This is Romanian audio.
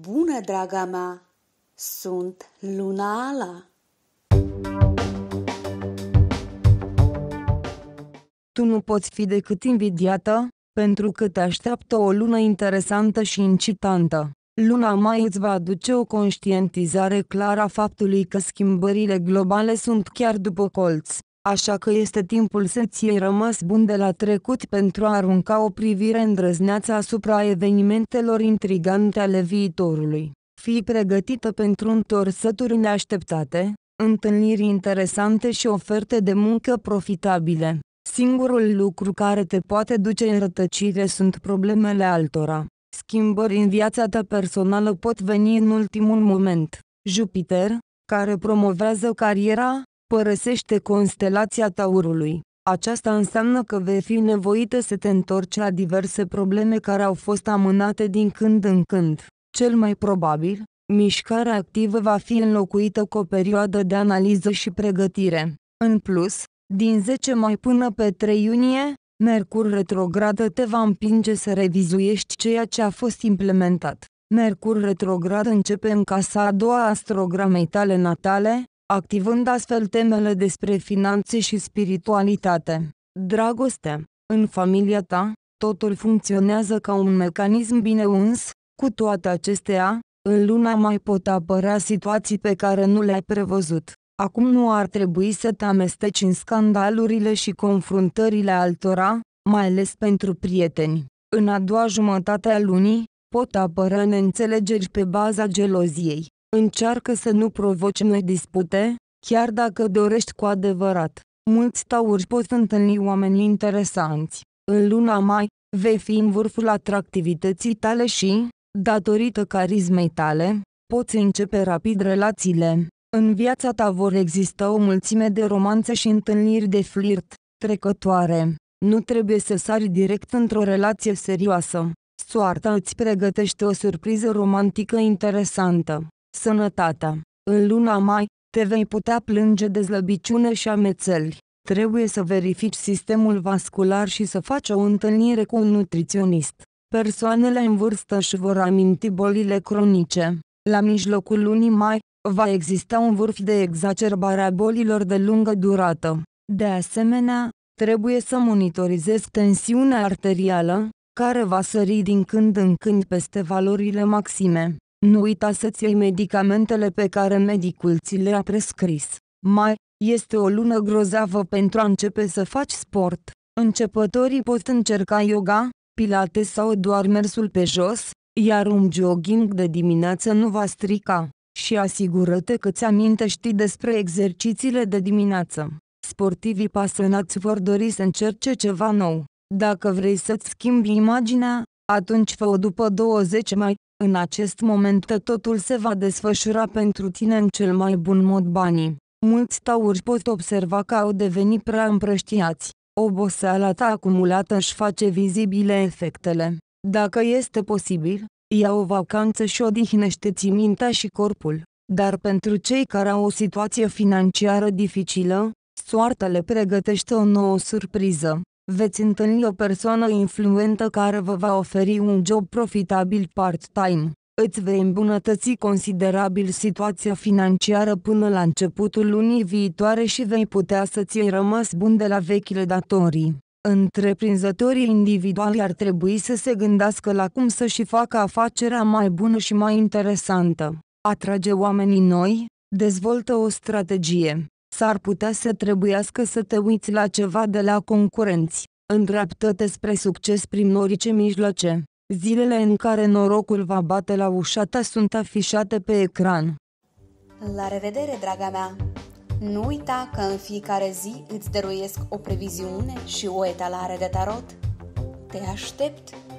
Bună, draga mea! Sunt Luna Ala! Tu nu poți fi decât invidiată, pentru că te așteaptă o lună interesantă și incitantă. Luna mai îți va aduce o conștientizare clară a faptului că schimbările globale sunt chiar după colț așa că este timpul să ți rămas bun de la trecut pentru a arunca o privire îndrăzneață asupra evenimentelor intrigante ale viitorului. Fii pregătită pentru întorsături neașteptate, întâlniri interesante și oferte de muncă profitabile. Singurul lucru care te poate duce în rătăcire sunt problemele altora. Schimbări în viața ta personală pot veni în ultimul moment. Jupiter, care promovează cariera, părăsește constelația Taurului. Aceasta înseamnă că vei fi nevoită să te întorci la diverse probleme care au fost amânate din când în când. Cel mai probabil, mișcarea activă va fi înlocuită cu o perioadă de analiză și pregătire. În plus, din 10 mai până pe 3 iunie, Mercur retrogradă te va împinge să revizuiești ceea ce a fost implementat. Mercur retrograd începe în casa a doua astrogramei tale natale, activând astfel temele despre finanțe și spiritualitate. Dragoste, în familia ta, totul funcționează ca un mecanism bine uns, cu toate acestea, în luna mai pot apărea situații pe care nu le-ai prevăzut. Acum nu ar trebui să te amesteci în scandalurile și confruntările altora, mai ales pentru prieteni. În a doua jumătate a lunii, pot apărea neînțelegeri pe baza geloziei. Încearcă să nu provoci noi dispute, chiar dacă dorești cu adevărat. Mulți tauri pot întâlni oameni interesanți. În luna mai, vei fi în vârful atractivității tale și, datorită carismei tale, poți începe rapid relațiile. În viața ta vor exista o mulțime de romanțe și întâlniri de flirt, trecătoare. Nu trebuie să sari direct într-o relație serioasă. Soarta îți pregătește o surpriză romantică interesantă. Sănătatea. În luna mai, te vei putea plânge de slăbiciune și amețeli. Trebuie să verifici sistemul vascular și să faci o întâlnire cu un nutriționist. Persoanele în vârstă își vor aminti bolile cronice. La mijlocul lunii mai, va exista un vârf de exacerbare a bolilor de lungă durată. De asemenea, trebuie să monitorizezi tensiunea arterială, care va sări din când în când peste valorile maxime. Nu uita să-ți iei medicamentele pe care medicul ți le-a prescris. Mai, este o lună grozavă pentru a începe să faci sport. Începătorii pot încerca yoga, pilate sau doar mersul pe jos, iar un jogging de dimineață nu va strica. Și asigură-te că ți-amintești despre exercițiile de dimineață. Sportivii pasionați vor dori să încerce ceva nou. Dacă vrei să-ți schimbi imaginea, atunci fă-o după 20 mai, în acest moment totul se va desfășura pentru tine în cel mai bun mod banii. Mulți tauri pot observa că au devenit prea împrăștiați. Oboseala ta acumulată își face vizibile efectele. Dacă este posibil, ia o vacanță și odihnește-ți mintea și corpul. Dar pentru cei care au o situație financiară dificilă, soartele pregătește o nouă surpriză veți întâlni o persoană influentă care vă va oferi un job profitabil part-time. Îți vei îmbunătăți considerabil situația financiară până la începutul lunii viitoare și vei putea să-ți ai rămas bun de la vechile datorii. Întreprinzătorii individuali ar trebui să se gândească la cum să-și facă afacerea mai bună și mai interesantă. Atrage oamenii noi, dezvoltă o strategie s-ar putea să trebuiască să te uiți la ceva de la concurenți. Îndreaptă-te spre succes prin orice mijloace. Zilele în care norocul va bate la ușa ta sunt afișate pe ecran. La revedere, draga mea! Nu uita că în fiecare zi îți dăruiesc o previziune și o etalare de tarot. Te aștept!